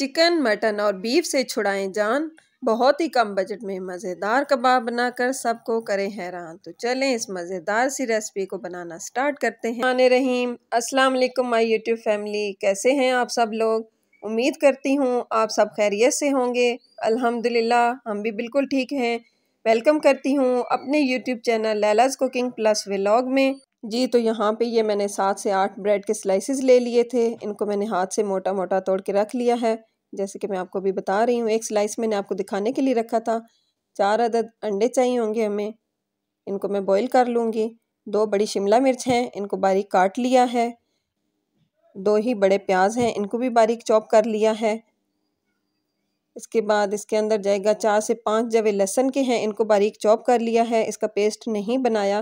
chicken mutton और beef से छुड़ाएं जान बहुत ही कम बजट में मज़ेदार कबाब बनाकर सबको करें हैरान तो चलें इस मज़ेदार सी रेसिपी को बनाना स्टार्ट करते हैं आने रहीम अस्सलाम वालेकुम माय यूट्यूब फैमिली कैसे हैं आप सब लोग उम्मीद करती हूँ आप सब खैरियत से होंगे अल्हम्दुलिल्लाह हम भी बिल्कुल ठीक हैं वेलकम करती हूँ अपने YouTube channel Laila's cooking plus vlog में जी तो यहाँ पे ये मैंने सात से आठ ब्रेड के स्लाइसेस ले लिए थे इनको मैंने हाथ से मोटा मोटा तोड़ के रख लिया है जैसे कि मैं आपको अभी बता रही हूँ एक स्लाइस मैंने आपको दिखाने के लिए रखा था चार अदद अंडे चाहिए होंगे हमें इनको मैं बॉईल कर लूँगी दो बड़ी शिमला मिर्च हैं इनको बारीक काट लिया है दो ही बड़े प्याज हैं इनको भी बारीक चॉप कर लिया है इसके बाद इसके अंदर जाएगा चार से पाँच जवे लहसन के हैं इनको बारीक चॉप कर लिया है इसका पेस्ट नहीं बनाया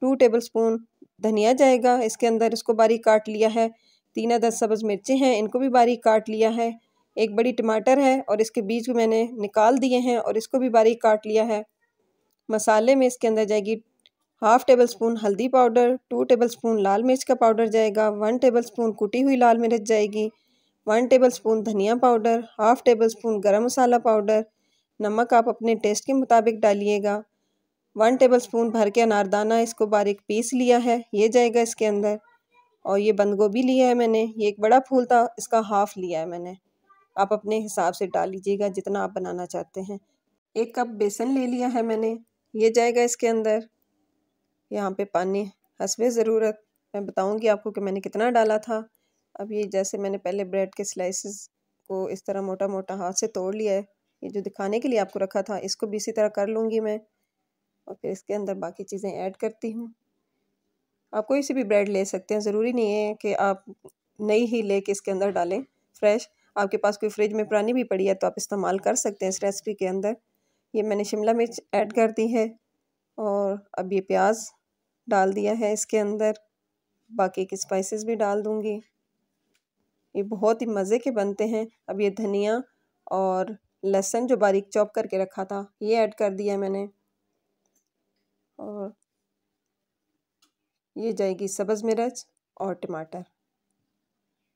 टू टेबल स्पून धनिया जाएगा इसके अंदर इसको बारीक काट लिया है तीन अदद सब्ज़ मिर्चें हैं इनको भी बारीक काट लिया है एक बड़ी टमाटर है और इसके बीज को मैंने निकाल दिए हैं और इसको भी बारीक काट लिया है मसाले में इसके अंदर जाएगी हाफ़ टेबल स्पून हल्दी पाउडर टू टेबल स्पून लाल मिर्च का पाउडर जाएगा वन टेबल स्पून कुटी हुई लाल मिर्च जाएगी वन टेबल स्पून धनिया पाउडर हाफ़ टेबल स्पून गर्म मसाला पाउडर नमक आप अपने टेस्ट के मुताबिक डालिएगा वन टेबल स्पून भर के अनारदाना इसको बारीक पीस लिया है ये जाएगा इसके अंदर और ये बंद गोभी लिया है मैंने ये एक बड़ा फूल था इसका हाफ़ लिया है मैंने आप अपने हिसाब से डाल लीजिएगा जितना आप बनाना चाहते हैं एक कप बेसन ले लिया है मैंने ये जाएगा इसके अंदर यहाँ पे पानी हंसवे ज़रूरत मैं बताऊँगी आपको कि मैंने कितना डाला था अब ये जैसे मैंने पहले ब्रेड के स्लाइसिस को इस तरह मोटा मोटा हाथ से तोड़ लिया है ये जो दिखाने के लिए आपको रखा था इसको भी इसी तरह कर लूँगी मैं और फिर इसके अंदर बाकी चीज़ें ऐड करती हूँ आप कोई सी भी ब्रेड ले सकते हैं ज़रूरी नहीं है कि आप नई ही ले के इसके अंदर डालें फ्रेश आपके पास कोई फ्रिज में पुरानी भी पड़ी है तो आप इस्तेमाल कर सकते हैं इस रेसिपी के अंदर ये मैंने शिमला मिर्च ऐड कर दी है और अब ये प्याज डाल दिया है इसके अंदर बाकी के स्पाइसेस भी डाल दूँगी ये बहुत ही मज़े के बनते हैं अब ये धनिया और लहसुन जो बारीक चॉप करके रखा था ये ऐड कर दिया मैंने और ये जाएगी सब्ज़ मिर्च और टमाटर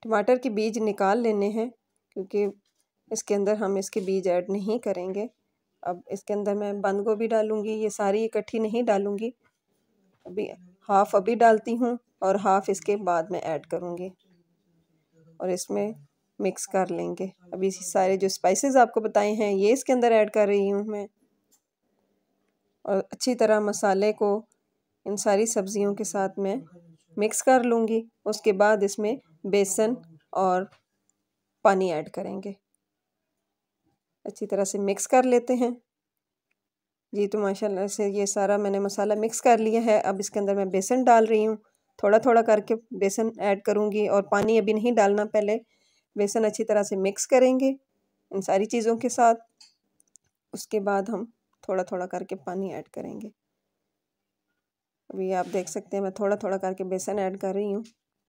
टमाटर के बीज निकाल लेने हैं क्योंकि इसके अंदर हम इसके बीज ऐड नहीं करेंगे अब इसके अंदर मैं बंद गोभी डालूँगी ये सारी इकट्ठी नहीं डालूँगी अभी हाफ़ अभी डालती हूँ और हाफ़ इसके बाद में ऐड करूँगी और इसमें मिक्स कर लेंगे अभी सारे जो स्पाइसेस आपको बताए हैं ये इसके अंदर ऐड कर रही हूँ मैं और अच्छी तरह मसाले को इन सारी सब्ज़ियों के साथ मैं मिक्स कर लूँगी उसके बाद इसमें बेसन और पानी ऐड करेंगे अच्छी तरह से मिक्स कर लेते हैं जी तो माशाल्लाह से ये सारा मैंने मसाला मिक्स कर लिया है अब इसके अंदर मैं बेसन डाल रही हूँ थोड़ा थोड़ा करके बेसन ऐड करूँगी और पानी अभी नहीं डालना पहले बेसन अच्छी तरह से मिक्स करेंगे इन सारी चीज़ों के साथ उसके बाद हम थोड़ा थोड़ा करके पानी ऐड करेंगे अभी आप देख सकते हैं मैं थोड़ा थोड़ा करके बेसन ऐड कर रही हूँ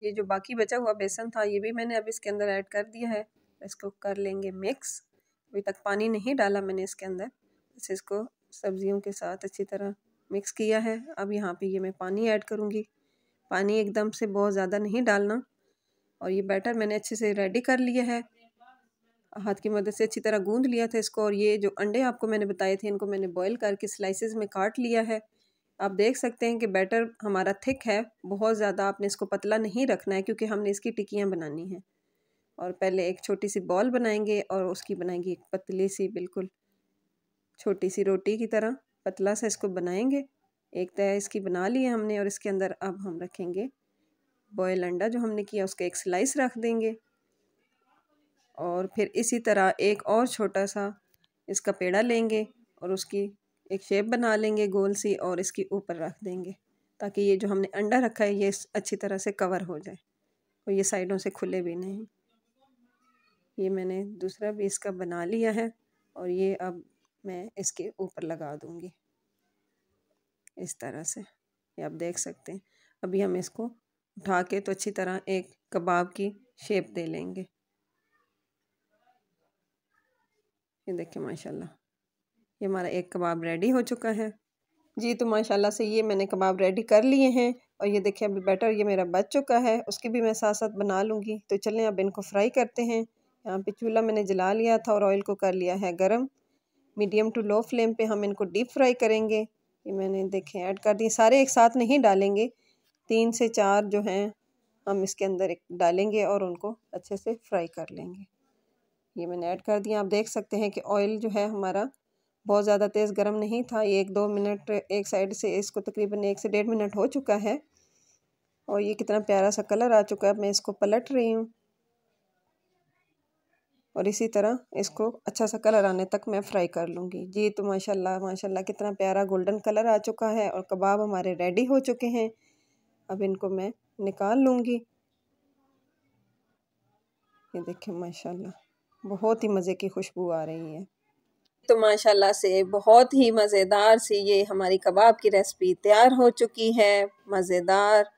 ये जो बाकी बचा हुआ बेसन था ये भी मैंने अब इसके अंदर ऐड कर दिया है इसको कर लेंगे मिक्स अभी तक पानी नहीं डाला मैंने इसके अंदर बस इसको सब्जियों के साथ अच्छी तरह मिक्स किया है अब यहाँ पे ये मैं पानी ऐड करूँगी पानी एकदम से बहुत ज़्यादा नहीं डालना और ये बैटर मैंने अच्छे से रेडी कर लिया है हाथ की मदद से अच्छी तरह गूंद लिया था इसको और ये जो अंडे आपको मैंने बताए थे इनको मैंने बॉईल करके स्लाइसेस में काट लिया है आप देख सकते हैं कि बैटर हमारा थिक है बहुत ज़्यादा आपने इसको पतला नहीं रखना है क्योंकि हमने इसकी टिकियाँ बनानी हैं और पहले एक छोटी सी बॉल बनाएंगे और उसकी बनाएंगे एक पतली सी बिल्कुल छोटी सी रोटी की तरह पतला सा इसको बनाएंगे एक तय इसकी बना ली है हमने और इसके अंदर अब हम रखेंगे बॉयल अंडा जो हमने किया उसका एक स्लाइस रख देंगे और फिर इसी तरह एक और छोटा सा इसका पेड़ा लेंगे और उसकी एक शेप बना लेंगे गोल सी और इसके ऊपर रख देंगे ताकि ये जो हमने अंडा रखा है ये अच्छी तरह से कवर हो जाए और ये साइडों से खुले भी नहीं ये मैंने दूसरा भी इसका बना लिया है और ये अब मैं इसके ऊपर लगा दूँगी इस तरह से ये आप देख सकते हैं अभी हम इसको उठा के तो अच्छी तरह एक कबाब की शेप दे लेंगे ये देखिए माशाल्लाह ये हमारा एक कबाब रेडी हो चुका है जी तो माशाल्लाह से ये मैंने कबाब रेडी कर लिए हैं और ये देखिए अभी बैटर ये मेरा बच चुका है उसकी भी मैं साथ साथ बना लूँगी तो चलें अब इनको फ्राई करते हैं यहाँ पे चूल्हा मैंने जला लिया था और ऑयल को कर लिया है गरम मीडियम टू लो फ्लेम पे हम इनको डीप फ्राई करेंगे ये मैंने देखें ऐड कर दिए सारे एक साथ नहीं डालेंगे तीन से चार जो हैं हम इसके अंदर एक डालेंगे और उनको अच्छे से फ्राई कर लेंगे ये मैंने ऐड कर दिया आप देख सकते हैं कि ऑयल जो है हमारा बहुत ज़्यादा तेज़ गर्म नहीं था एक दो मिनट एक साइड से इसको तकरीबन एक से डेढ़ मिनट हो चुका है और ये कितना प्यारा सा कलर आ चुका है मैं इसको पलट रही हूँ और इसी तरह इसको अच्छा सा कलर आने तक मैं फ्राई कर लूँगी जी तो माशाल्लाह माशाल्लाह कितना प्यारा गोल्डन कलर आ चुका है और कबाब हमारे रेडी हो चुके हैं अब इनको मैं निकाल लूँगी ये देखिए माशाल्लाह बहुत ही मज़े की खुशबू आ रही है तो माशाल्लाह से बहुत ही मज़ेदार सी ये हमारी कबाब की रेसिपी तैयार हो चुकी है मज़ेदार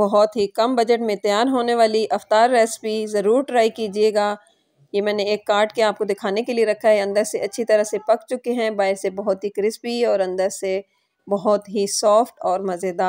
बहुत ही कम बजट में तैयार होने वाली अफ्तार रेसिपी ज़रूर ट्राई कीजिएगा ये मैंने एक काट के आपको दिखाने के लिए रखा है अंदर से अच्छी तरह से पक चुके हैं बाहर से बहुत ही क्रिस्पी और अंदर से बहुत ही सॉफ्ट और मज़ेदार